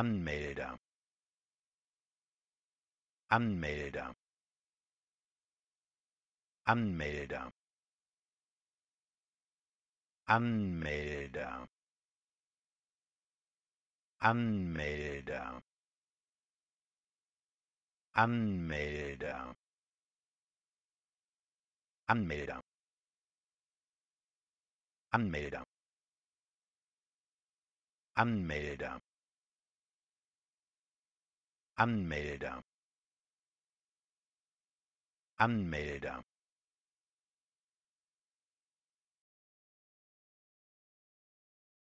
anmelder anmelder anmelder anmelder anmelder anmelder anmelder anmelder anmelder anmelder Anmelder